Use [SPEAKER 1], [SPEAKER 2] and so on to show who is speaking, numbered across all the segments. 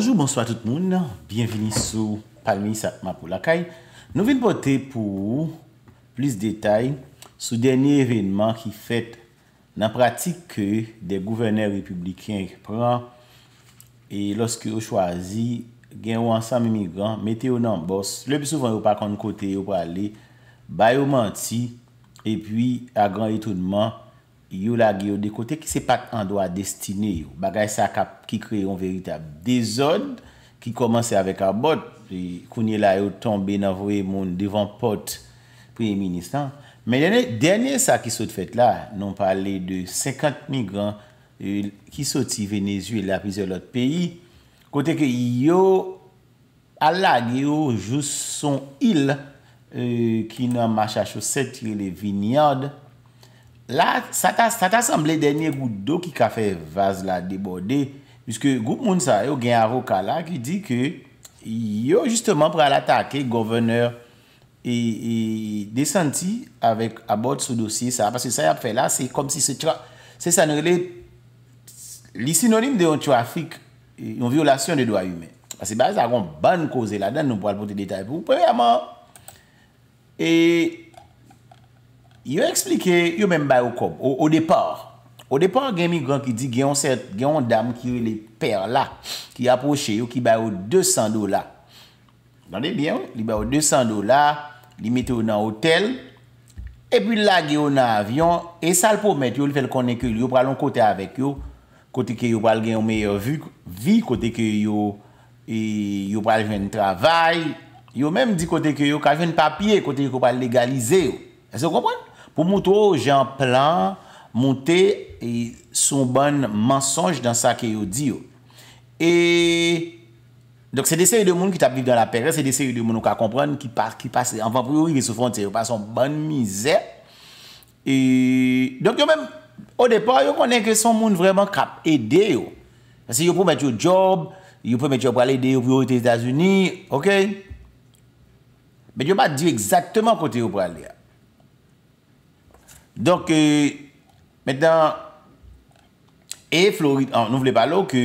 [SPEAKER 1] Bonjour, bonsoir tout moun, bienveni sou Palmi Satma pou lakay. Nou vin pote pou plis detay sou denye evenman ki fet nan pratik ke de gouverneur republiken ki pran e loske ou chwazi gen ou ansam imigran, mete ou nan bos, le pi souvan ou pa kon kote ou pa ale, bay ou manti, e pi a gran itounman. yo la geyo de kote ki se pak an do a destine yo. Bagay sa kap ki kreyon veritab. De zon ki komanse avèk a bot, e kounye la yo ton ben avowe moun devan pot pre-eministan. Men denye sa ki sot fèt la, non pale de 50 migran e, ki soti Venezu la pize lòt peyi, kote ke yo a la geyo jous son il e, ki nan macha choset yon le vinyard La, sa ta samble denye goudou ki ka fe vaz la deborde, miske goup moun sa yo gen aro ka la ki di ke, yo justman pral atake gouverneur e desanti abot sou dosye sa, paske sa yap fe la, se san rele, li sinonim de yon trafik, yon violasyon de doa yume. Asi ba, sa akon ban kouze la, dan nou pral pote detay pou preman. E... Yo explike, yo menm bayo kob, o depor. O depor, gen mi gran ki di, gen yon dam ki yon per la, ki aposhe, yo ki bayo 200 dola. Nan de bien, li bayo 200 dola, li meto nan hotel, e pi la gen yon avyon, e sal pou met, yo li fel konen ke li, yo pralon kote avèk yo, kote ke yo pral gen yon meyèr vi, kote ke yo e, pral ven travèl, yo menm di kote ke yo kajen papye, kote yo pral legalize yo. E se kompran? Pou moutou, jen plan mouté e son ban mensonj dan sa ke yo di yo. E, donk se de se yo de moun ki tapiv dan la perre, se de se yo de moun ou ka kompran ki pase. Anvan pou yo, yon se fonte, yon pa son ban mizè. E, donk yo men, o depan, yo konen ke son moun vreman kap ede yo. Se yo pou met yo job, yo pou met yo prale de yo vyo ou te Etats-Unis, ok? Men yo pa di exactement kote yo prale ya. Donk e... Met dan... E Florida... Nou vle balo ke...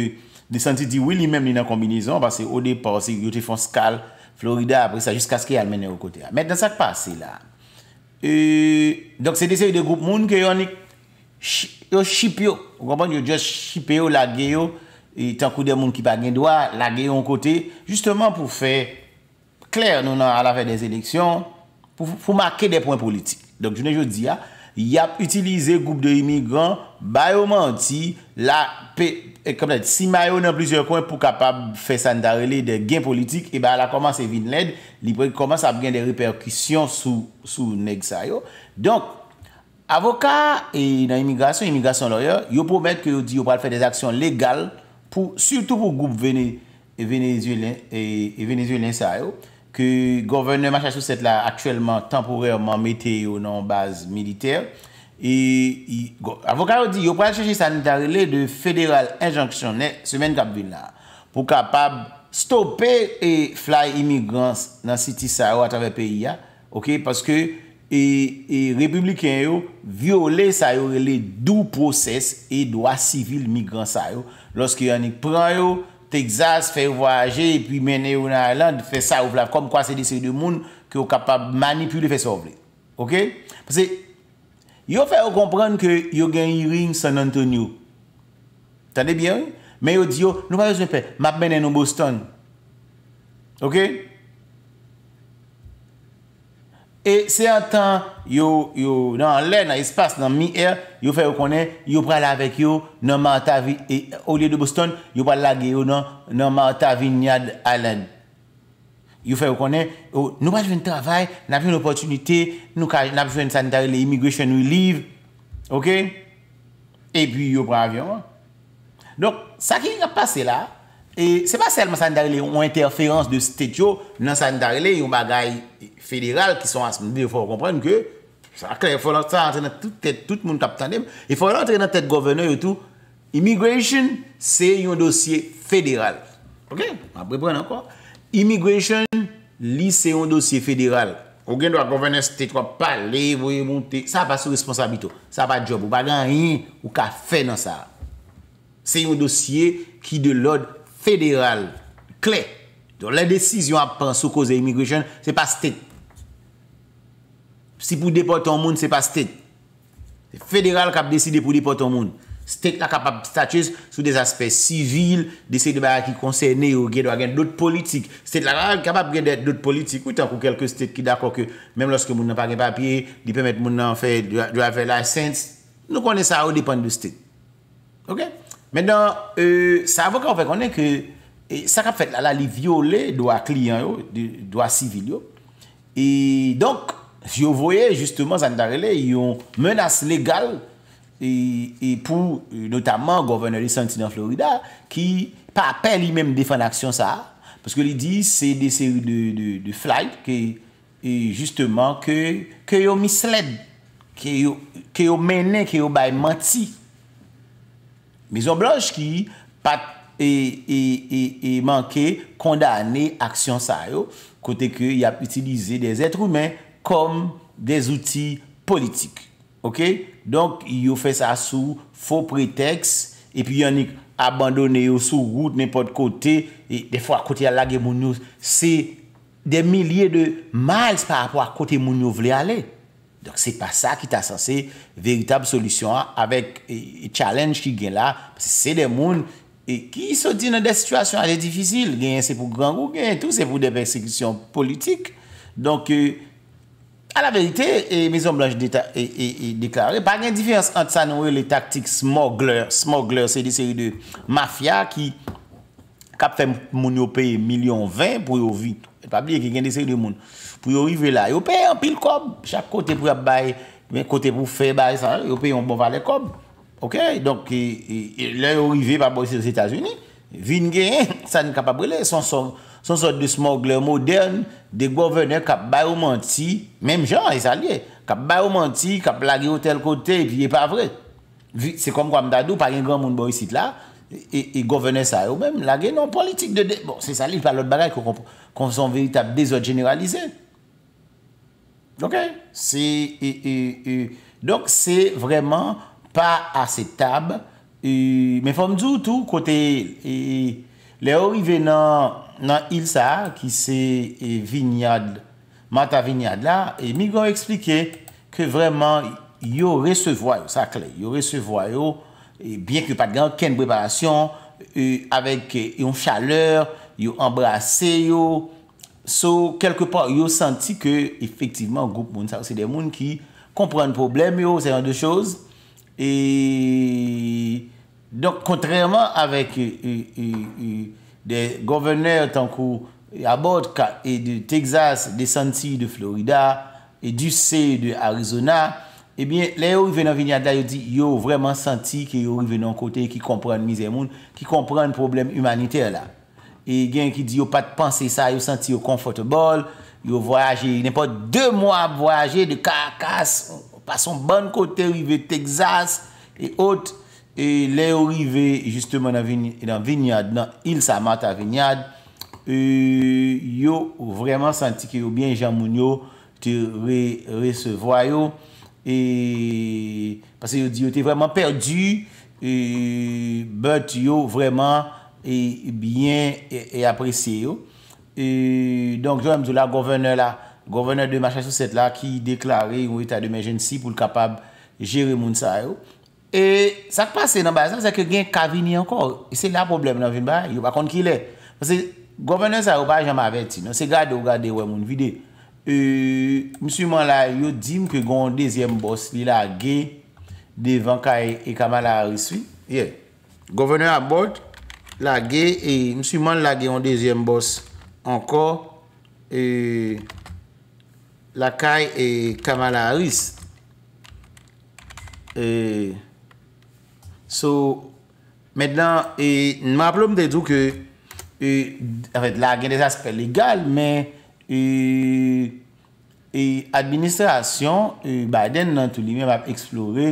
[SPEAKER 1] De santi di wili menm li nan kombinezon... Bas se ode par se yote fonskal... Florida apre sa... Jiska skye almenen yo kote a... Met dan sak pa ase la... E... Donk se dese yo de goup moun... Ke yonik... Yo ship yo... Ou gampan yo just ship yo... Lagye yo... E tankou de moun ki pa gen doa... Lagye yo an kote... Justeman pou fe... Kler nou nan alave de seleksyon... Pou make de pouen politik... Donk jounen yo di a... Yap, utilize goup de imigran, bayo manti, la pe, eh, si mayon nan plizye kon pou kapab fe sandarele de gen politik, e ba la komanse vin led, li prek komanse ap gen de reperkisyon sou neg sa yo. Donk, avoka e nan imigrasyon, imigrasyon loyo, yo promet ke yo di yo pral fe des aksyon legal, pou, sirtou pou goup venezuelen sa eh, yo. ke gov. Machachou set la akchèlman temporelman metè yo nan base militer. E avokar ou di, yo pral chèche sanitar lè de fèderal injanksyonè semen kap bin la, pou kapab stopè e flay imigrans nan siti sa yo atavè peyi ya, ok, paske e, e republiken yo vyo lè sa yo lè dou proses e doa sivil imigrans sa yo, loske yon ik pran yo. Texas, fè yon voyaje, pi mène yon nan Irland, fè sa ou plav, kom kwa se di se yon moun, ki yo kapab manipule fè sa ou blè. Ok? Pase, yo fè yon kompran ke yo gen yon ring San Antonio. Tande bien? Mè yo di yo, mè ap mènen yon Boston. Ok? Ok? E se an tan yo nan lè nan espas nan miè, er, yo fè yo konè, yo pral avèk yo nan Marta Vignade e, Allen. Yo fè yo konè, yo nou pa jwen travè, nou pa jwen l'opotunite, nou pa jwen l'immigration relief. Ok? E pi yo pral avè. Donk, sa ki yon ap pase la, E se pa selman san darele yon interferans de stetjo nan san darele yon bagay federal ki son asman. Ve yon fòr komprenn ke sa akle, fòr lantre nan tèt tout tèt, tout moun kap tan dem. E fòr lantre nan tèt govenor yotou immigration, se yon dosye federal. Ok? Apreprenn ankon. Immigration, li se yon dosye federal. Ogen do a govenor stetjo pa le, voye monte. Sa pa sou responsabito. Sa pa job. Ou bagan rin ou ka fè nan sa. Se yon dosye ki de lod Fèderal, klè. Don lè desisyon ap pransou kòzè immigration, se pa stèt. Si pou depote an moun, se pa stèt. Fèderal kap deside pou depote an moun. Stèt lak ap ap statuse sou des aspek sivil, desèk de baraki konsène ou gèdwa gen d'ot politik. Stèt lak ap kapap gen d'ot politik ou tankou kelke stèt ki dakòk mèm lòske moun nan pa gen papye, di pèmèt moun nan fè, dwa fè la sens. Nou konè sa ou deponde de stèt. Okè? Menan, sa avokan fe konen ke sa kap fet la li viole do a klien yo, do a sivil yo. Et donc, yo voye justement zan darele yon menas legal et pou euh, notamen govenore Santinan Florida ki pa apel li men defen aksyon sa paske li di se de seri de flight et justement ke yo misled ke yo menen ke yo bay manti Maison Blanche ki pat e, e, e, e manke kondane aksyon sa yo, kote ke y ap itilize de etre oumen kom de zouti politik. Ok, donk yo fe sa sou fo preteks, epi yon ni abandone yo sou gout, nepot kote, de fwa kote ya lage moun yo, se de milye de mal pa apwa kote moun yo vle aley. Donk se pa sa ki ta sanse veritab solisyon avèk challenge ki gen la. Se de moun ki sou din an de situasyon an de difisil. Genyen se pou gangou, genyen tou se pou de persekisyon politik. Donk a la verite, Maison Blanche deklarè, pa genye difyans an sa noue le taktik smogler. Smogler se de seri de mafya ki... Kap fè moun yo paye milyon vèn pou yo vit. E Pabliye ki gen desè yon moun. Pou yo rive la, yo paye an pil kob. Chak kote pou yap baye, men kote pou fè baye san, yo paye an bon valè kob. Ok, donk e, e, lè yo rive pa boyse yon Etats-Unis. Vin gen, sa ni kapabre le. San son de smogler modern, de governor kap baye ou manti. Mem jan, e salye. Kap baye ou manti, kap lage hotel kote, pi e pa vre. Se kom kwa mdadou, pa gen gran moun boyse it la. e govene sa yo menm, la genon politik de de, bon, se sa li pa lot bagay kon son veritab dezo generalize ok se, e, e, e donk se vreman pa ase tab e, me fom djoutou kote e, le orive nan nan il sa, ki se e vinyad, mata vinyad la, e mi gon explike ke vreman, yo resevwayo sa kle, yo resevwayo Biè ki yon patgan, ken preparasyon, avèk yon chaleur, yon embrase yon. So, kelke part, yon senti ke efektiveman, goup mounsak, se de moun ki kompran problem yon, se yon de chose. E, donk kontrèman avèk euh, euh, euh, de governor tankou abot, ka e de Texas, de Santee, de Florida, e du C, de Arizona, Ebyen, le yo rive nan vinyada yo di, yo vreman santi ki yo rive nan kote ki komprende mizemoun, ki komprende probleme humanite la. E gen ki di yo pat pense sa, yo santi yo konfortebol, yo voyaje, nepo 2 mwa voyaje de Caracas, pa son ban kote rive Texas, e ot, e le yo rive justement nan vinyada, nan il samata vinyada, e yo vreman santi ki yo bien jan moun yo te resevwa yo. Pase yo di yo te vreman perdu e, But yo vreman e, Biye e, apresye yo Donk yo mzou la govenor la Govenor de machin sou set la Ki deklare yon wita de menjen si pou l kapab Jere moun sa yo E sak pase nan ba Sak gen kavini ankor Se la problem nan vin ba Yon pa kont ki le Pase govenor sa yo ba jam aveti Se gade ou gade wè moun vide E, Misi man la yo di m ke gon dezyen bos li la ge Devan kaye e Kamala Aris Govenor abot la ge e Misi man la ge yon dezyen bos Anko e La kaye e Kamala Aris So Medan N ma ploum de dou ke La gen des aspe legal Men E, e administrasyon e ba den nan tout li mi va explore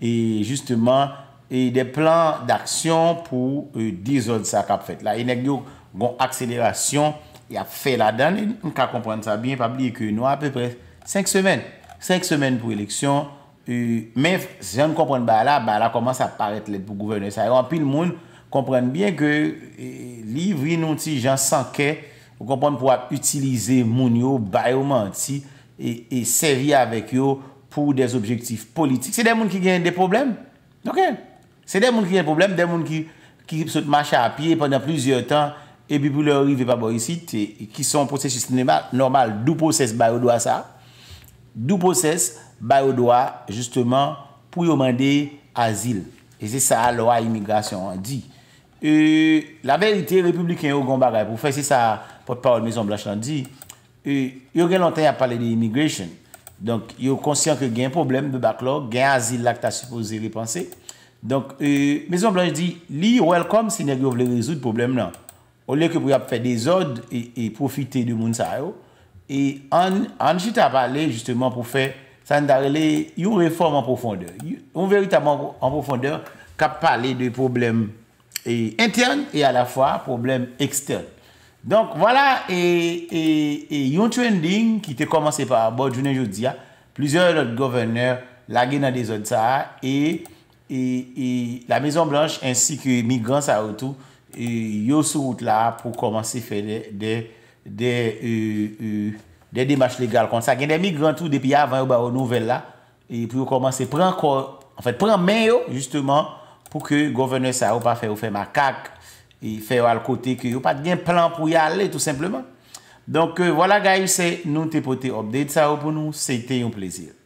[SPEAKER 1] e justeman e de plan d'aksyon pou e, dizon sa kap fet la enek diyo gon aksylerasyon ya fe la dan m ka komprende sa bien 5 semen 5 semen pou eleksyon men se jan komprende ba la ba la koman sa paret let pou gouvene sa yon pi l moun komprende bien ke livri nou ti jan sanke ou kompon pou ap utilize moun yo bay ou manti e seri avèk yo pou des objektif politik. Se den moun ki gen de problem, se den moun ki gen de problem, den moun ki se te mache api pendant plizye tan e bi pou le orive pa bo yisit ki son prosesi sinema normal d'ou proses bay ou do a sa, d'ou proses bay ou do a pou yo mande asil. E se sa lo a imigrasyon di. La verite, republiken yo gombare pou fese sa pot pa ou de Maison Blanche lan di, e, yo gen lontan a pale de immigration. Donk, yo konsyon ke gen problem be baklo, gen azil lak ta supose repanse. Donk, e, Maison Blanche di, li welcome si negyo vle rezout problem nan. O le ke pou yap fe dezod e, e profite de moun sa yo. E anjit a pale, justeman pou fe, san darele, yon reform an profondeur. Yon veritaban an profondeur kap pale de problem intern, e a la fwa problem ekstern. Donk wala, e yon trending ki te komanse pa bojounen jodi ya, plizyon lot govener lage nan de zon sa a, e la Mezon Blanche ansi ki migran sa ou tou, yo sou out la pou komanse fè de demache legal kon sa. Gen de migran tou depi avan yo ba ou nouvel la, e pou yo komanse pren men yo justeman pou ke govener sa ou pa fè ou fè makak Y fe yo al kote ki yo pat gen plan pou y ale tout simplement. Donk wala euh, guys, nou te pote obde tsa yo pou nou. Se te yon plezir.